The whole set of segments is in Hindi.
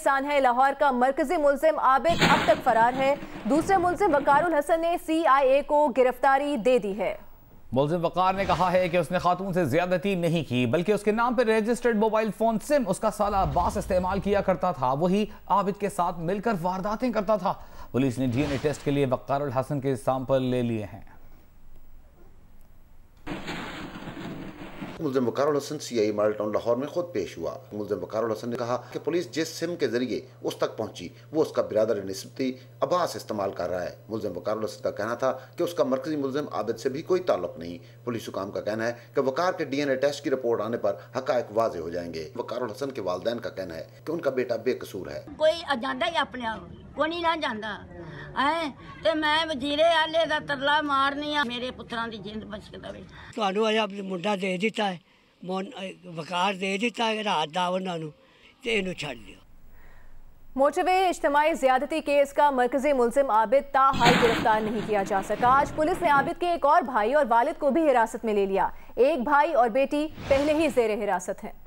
इंसान है लाहौर का मरकजी मुलजिम आबिद अब तक फरार है दूसरे मुलजिम वकारुल हसन ने सी आई ए को गिरफ्तारी दे दी है मुलजिम वकार ने कहा है कि उसने खातून से ज्यादती नहीं की बल्कि उसके नाम पर रजिस्टर्ड मोबाइल फोन सिम उसका साला अब्बास इस्तेमाल किया करता था वही आबिद के साथ मिलकर वारदातें करता था पुलिस ने डीएनए टेस्ट के लिए वकारुल हसन के सैंपल ले लिए हैं मुलम Waqar Hasan C I Model Town Lahore में खुद पेश हुआ मुलम वकार हसन ने कहा कि पुलिस जिस सिम के जरिए उस तक पहुंची वो उसका बिरादर नस्बती अबास इस्तेमाल कर रहा है मुलम वकार हसन का कहना था कि उसका मरकजी मुलम आबिद से भी कोई ताल्लुक नहीं पुलिस हुकाम का कहना है कि वकार के डी एन ए टेस्ट की रिपोर्ट आने पर हक वाज हो जाएंगे वकार हसन के वालदेन का कहना है कि उनका बेटा बेकसूर है कोई अजादा ही अपने को नहीं ना जानता का मरकजी मुलिम आबिद ताहाल गिरफ्तार नहीं किया जा सका आज पुलिस ने आबिद के एक और भाई और वालिद को भी हिरासत में ले लिया एक भाई और बेटी पहले ही जेर हिरासत है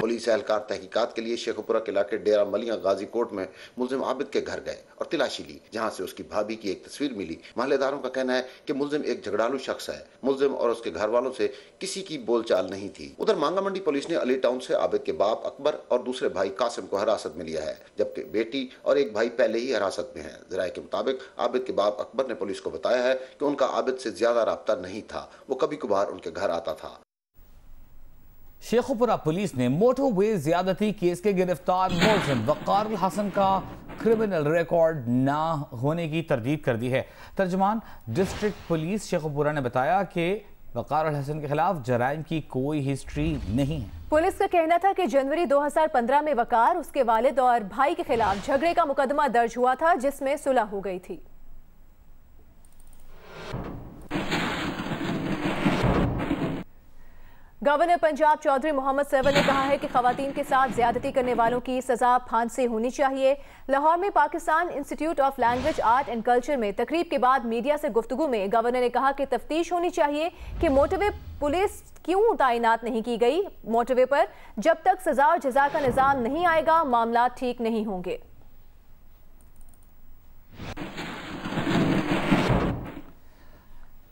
पुलिस एहलकार तहकीकत के लिए शेखपुरा के इलाके डेरा मलिया गाजी कोट में मुलिम आबिद के घर गए और तलाशी ली जहाँ से उसकी भाभी की एक तस्वीर मिली महलेदारों का कहना है कि मुलिम एक झगड़ालू शख्स है मुलिम और उसके घर वालों से किसी की बोलचाल नहीं थी उधर मांगा मंडी पुलिस ने अली टाउन से आबिद के बाप अकबर और दूसरे भाई कासिम को हिरासत में लिया है जबकि बेटी और एक भाई पहले ही हिरासत में है जराये के मुताबिक आबिद के बाप अकबर ने पुलिस को बताया है की उनका आबिद से ज्यादा रहा नहीं था वो कभी कभार उनके घर आता था शेखपुरा पुलिस ने मोटरवे ज्यादती केस के गिरफ्तार मुलजिम वक़ार हसन का क्रिमिनल रिकॉर्ड ना होने की तरदीद कर दी है तर्जमान डिस्ट्रिक्ट पुलिस शेखपुरा ने बताया कि वकार हसन के खिलाफ जराइम की कोई हिस्ट्री नहीं है पुलिस का कहना था कि जनवरी 2015 में वकार उसके वालिद और भाई के खिलाफ झगड़े का मुकदमा दर्ज हुआ था जिसमें सुलह हो गई थी गवर्नर पंजाब चौधरी मोहम्मद सैवर ने कहा है कि खातन के साथ ज्यादती करने वालों की सजा फांसी होनी चाहिए लाहौर में Pakistan institute of language art and culture में तकरीब के बाद मीडिया से गुफ्तु में गवर्नर ने कहा कि तफ्तीश होनी चाहिए कि मोटरवे पुलिस क्यों तैनात नहीं की गई मोटरवे पर जब तक सजा और जजा का निज़ाम नहीं आएगा मामला ठीक नहीं होंगे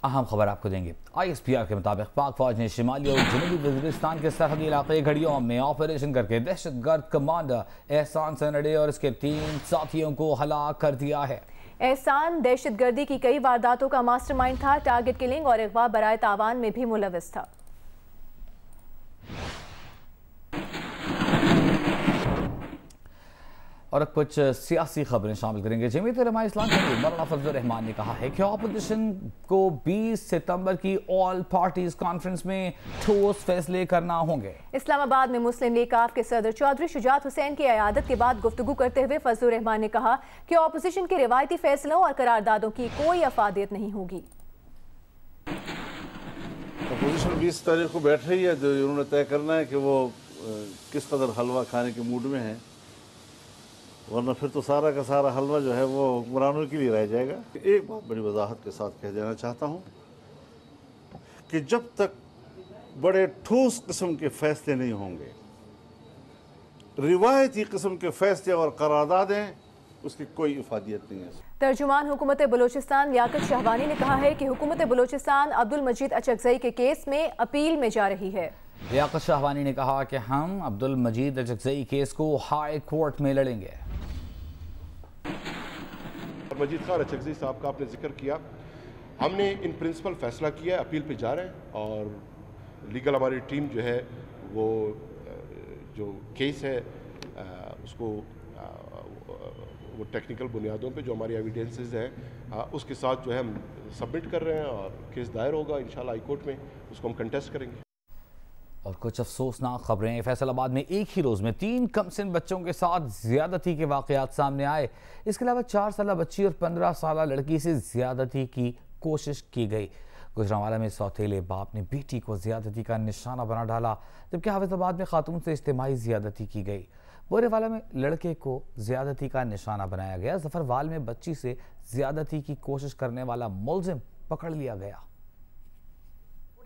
अहम खबर आपको देंगे आई एस पी आर के मुताबिक पाक फौज ने शिमाली और जनूबी वजरिस्तान के सरहदी इलाके घड़ियों में ऑपरेशन करके दहशत गर्द कमांडर एहसान सनडे और इसके तीन साथियों को हलाक कर दिया है एहसान दहशत गर्दी की कई वारदातों का मास्टरमाइंड था टारगेट किलिंग और अगवा बरए तावान में भी मुलविस था और कुछ सियासी खबरें शामिल करेंगे जमीत इस्लाम के मौलाना फजल रहमान ने कहा है कि ऑपोजिशन को 20 सितंबर की ऑल पार्टीज कॉन्फ्रेंस में ठोस फैसले करना होंगे इस्लामाबाद में मुस्लिम लीग काफ के सदर चौधरी शुजात हुसैन की अयादत के बाद गुफ्तु करते हुए फजल रहमान ने कहा कि ऑपोजिशन के रिवायती फैसलों और करारदादों की कोई अफादियत नहीं होगी अपोजिशन बीस तारीख को बैठ रही है जो उन्होंने तय करना है कि वो किस कदर हलवा खाने के मूड में है वरना फिर तो सारा का सारा हलवा जो है वो हुक्मरानों के लिए रह जाएगा एक बात बड़ी वजाहत के साथ कह देना चाहता हूँ कि जब तक बड़े ठोस किस्म के फैसले नहीं होंगे रिवायती किस्म के फैसले और करारदादें उसकी कोई इफादियत नहीं है तर्जुमान हुकूमत बलोचिस्तान लियाकत शाहवानी ने कहा है कि हुकूमत बलोचिस्तान अब्दुल मजीद अचकजई के केस में अपील में जा रही है लियाकत शाहवानी ने कहा कि हम अब्दुल मजीद अचकजई केस को हाई कोर्ट में लड़ेंगे मजीद खान अचगजी साहब का आपने जिक्र किया हमने इन प्रिंसिपल फैसला किया है अपील पे जा रहे हैं और लीगल हमारी टीम जो है वो जो केस है उसको वो टेक्निकल बुनियादों पे जो हमारी एविडेंसेस हैं उसके साथ जो है हम सबमिट कर रहे हैं और केस दायर होगा इन शाला हाई कोर्ट में उसको हम कंटेस्ट करेंगे और कुछ अफसोसनाक खबरें फैसलाबाद में एक ही रोज़ में तीन कम सिन बच्चों के साथ ज़्यादती के वाक़ात सामने आए इसके अलावा चार साल बच्ची और पंद्रह साल लड़की से ज़्यादती की कोशिश की गई गुजरावाला में सौतेले बाप ने बेटी को ज़्यादती का निशाना बना डाला जबकि हाफिजाबाद में खातून से इज्तमाही ज़्यादती की गई बोरेवाला में लड़के को ज़्यादती का निशाना बनाया गया जफरवाल में बच्ची से ज़्यादती की कोशिश करने वाला मुलजिम पकड़ लिया गया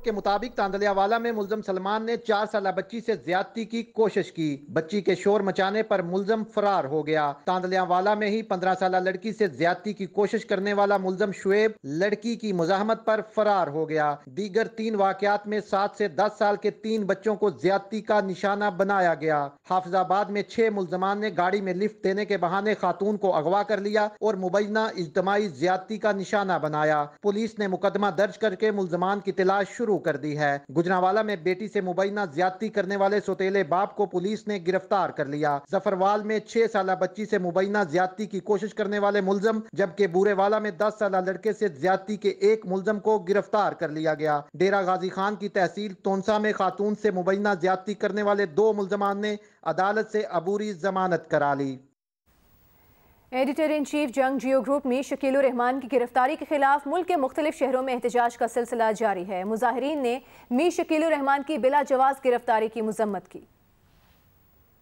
के मुताबिक तांदलियावाला में मुलजम सलमान ने चार साल बच्ची से ज्यादती की कोशिश की बच्ची के शोर मचाने पर मुलजम फरार हो गया तांदलियावाला में ही पंद्रह साल लड़की से ज्यादती की कोशिश करने वाला मुलजम शुएब लड़की की मुजामत पर फरार हो गया दीगर तीन वाकयात में सात से दस साल के तीन बच्चों को ज्यादती का निशाना बनाया गया हाफजाबाद में छह मुलजमान ने गाड़ी में लिफ्ट देने के बहाने खातून को अगवा कर लिया और मुबैना इज्तमाही ज्यादती का निशाना बनाया पुलिस ने मुकदमा दर्ज करके मुलजमान की तलाश शुरू शुरू कर दी है गुजरावाला में बेटी से मुबैना ज्यादती करने वाले सोतेले बाप को पुलिस ने गिरफ्तार कर लिया जफरवाल में छह साल बच्ची से मुबैना ज्यादती की कोशिश करने वाले मुलजम जबकि बूरेवाला में दस साल लड़के से ज्यादती के एक मुलजम को गिरफ्तार कर लिया गया डेरा गाजी खान की तहसील तोनसा में खातून से मुबैना ज्यादती करने वाले दो मुलजमान ने अदालत से अबूरी जमानत करा ली एडिटर इन चीफ जंग जियो ग्रुप में शकील रहमान की गिरफ्तारी के खिलाफ मुल्क के मुख्तलिफ शहरों में एहतजाज का सिलसिला जारी है मुजाहरीन ने मी शकील रहमान की बिला जवाज गिरफ्तारी की मजम्मत की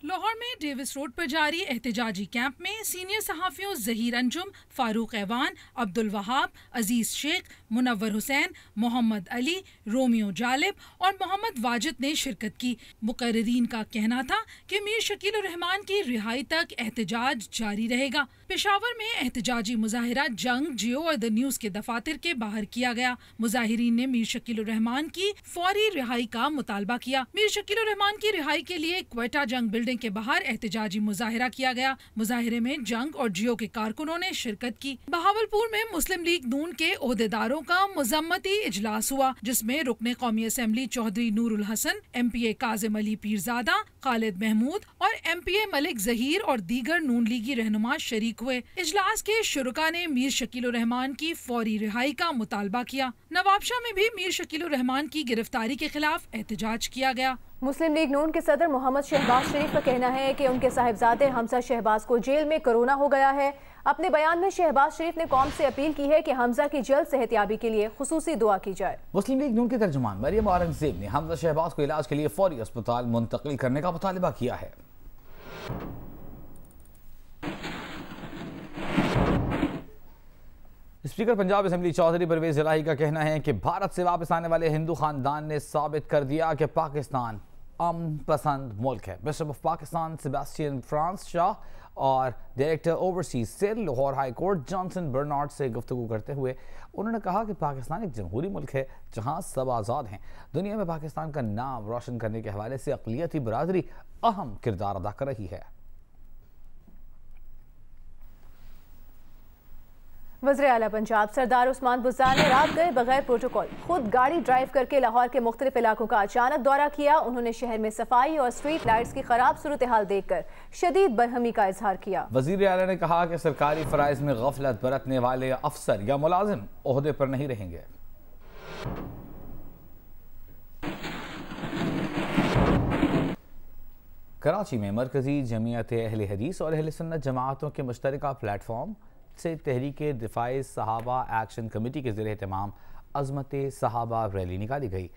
लाहौर में डेविस रोड पर जारी एहतजाजी कैंप में सीनियर सहाफ़ियों जहीर अंजुम फारूक ऐवान अब्दुल वहाब अजीज़ शेख मुनवर हुसैन मोहम्मद अली रोमियो जालिब और मोहम्मद वाजिद ने शिरकत की मुकर्रीन का कहना था कि मीर शकील रहमान की रिहाई तक एहतजाज जारी रहेगा पेशावर में एहतजाजी मुजाहरा जंग जियो और द न्यूज़ के दफातर के बाहर किया गया मुजाहरीन ने मीर शकील रहमान की फौरी रिहाई का मुतालबा किया मीर शकील रहमान की रिहाई के लिए क्वेटा जंग बिल्ड बिल्डिंग के बाहर एहतजाजी मुजाहरा किया गया मुजाहरे में जंग और जियो के कारकुनों ने शिरकत की बहावलपुर में मुस्लिम लीग नून के अहदेदारों का मजम्मती इजलास हुआ जिसमे रुकने कौमी assembly Chaudhry Noorul Hasan M P A Kazim Ali Pirzada Khalid Mahmood और M P A Malik Zaheer और दीगर नून लीगी रहनुमा शरीक हुए इजलास के शुरुका ने मीर शकील रहमान की फौरी रिहाई का मुतालबा किया नवाबशाह में भी मीर शकील रहमान की गिरफ्तारी के खिलाफ एहतजाज किया गया मुस्लिम लीग नून के सदर मोहम्मद शहबाज शरीफ का कहना है कि उनके साहिबजादे हमजा शहबाज को जेल में कोरोना हो गया है अपने बयान में शहबाज शरीफ ने कौम से अपील की है कि हमजा की जल्द सेहतियाबी के लिए खसूसी दुआ की जाए मुस्लिम लीग नून के तर्जुमान मरियम औरंगजेब ने हमजा शहबाज को इलाज के लिए फौरी अस्पताल मुंतकिल करने का मुतालबा किया है स्पीकर पंजाब असम्बली चौधरी परवेज इलाही का कहना है कि भारत से वापस आने वाले हिंदू खानदान ने साबित कर दिया कि पाकिस्तान अम पसंद मुल्क है bishop of Pakistan Sebastian Francis Shah और director overseas cell Lahore high court Johnson Bernard से गुफ्तु करते हुए उन्होंने कहा कि पाकिस्तान एक जमहूरी मुल्क है जहां सब आज़ाद हैं दुनिया में पाकिस्तान का नाम रोशन करने के हवाले से अकलीती बरदरी अहम किरदार अदा कर रही है वजरे अला पंजाब सरदार उस्मान बुजार ने रात गए बगैर प्रोटोकॉल खुद गाड़ी ड्राइव करके लाहौर के मुख्तलिफ इलाकों का अचानक दौरा किया उन्होंने शहर में सफाई और स्ट्रीट लाइट्स की खराब सूरत हाल देख कर शदीद बरहमी का इजहार किया वजीर अला ने कहा कि सरकारी फ़रज़ में गफलत बरतने वाले अफसर या मुलाजिम अहदे पर नहीं रहेंगे कराची में मरकजी जमीयत अहल हदीस और अहल सुन्नत जमातों के मुश्तरक प्लेटफॉर्म से तहरीक दिफाई सहाबा एक्शन कमेटी के ज़र अहतमाम अजमत सहाबा रैली निकाली गई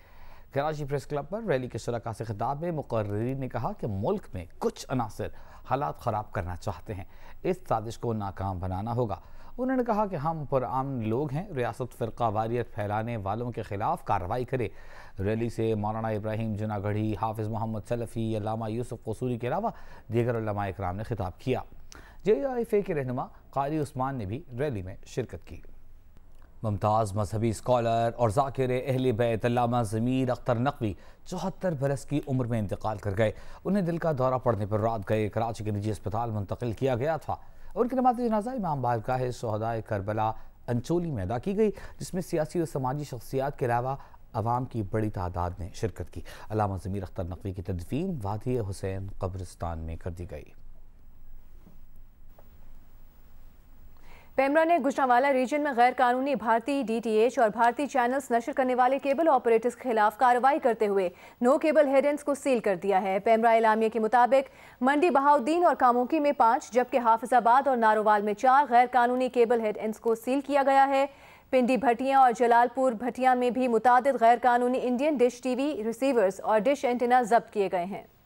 कराची प्रेस क्लब पर रैली के शरका से खिताब में मुकर्रीन ने कहा कि मुल्क में कुछ अनासर हालात ख़राब करना चाहते हैं इस साजिश को नाकाम बनाना होगा उन्होंने कहा कि हम पुरान लोग हैं रियासत फ़िरका वारियत फैलाने वालों के ख़िलाफ़ कार्रवाई करे रैली से मौलाना इब्राहिम जुनागढ़ी हाफिज़ मोहम्मद सलफ़ी अलामा यूसुफ कसूरी के अलावा दीगर कराम ने खिताब किया जे के रहनमा कारी उस्मान ने भी रैली में शिरकत की मुमताज़ मजहबी स्कॉलर और जाकिर अहल बैत ज़मीर अख्तर नकवी चौहत्तर बरस की उम्र में इंतकाल कर गए उन्हें दिल का दौरा पड़ने पर रात गए कराची के निजी अस्पताल मुंतकिल किया गया था उनकी नमाज जनाजा इमाम बारगाह शहदाय करबला अंचोली में अदा की गई जिसमें सियासी और समाजी शख्सियात के अलावा आवाम की बड़ी तादाद ने शिरकत की अलामा ज़मीर अख्तर नकवी की तदफीन वादी हुसैन कब्रिस्तान में कर दी गई पेमरा ने गुजरावाला रीजन में गैर कानूनी भारतीय डीटीएच और भारतीय चैनल्स नशर करने वाले केबल ऑपरेटर्स के खिलाफ कार्रवाई करते हुए नो केबल हेडेंस को सील कर दिया है पेमरा इलामिया के मुताबिक मंडी बहाउद्दीन और कामोकी में पाँच जबकि हाफिजाबाद और नारोवाल में चार गैर कानूनी केबल हेडेंस को सील किया गया है पिंडी भटिया और जलालपुर भटिया में भी मुताद गैर कानूनी इंडियन डिश टीवी रिसीवर्स और डिश एंटीना जब्त किए गए हैं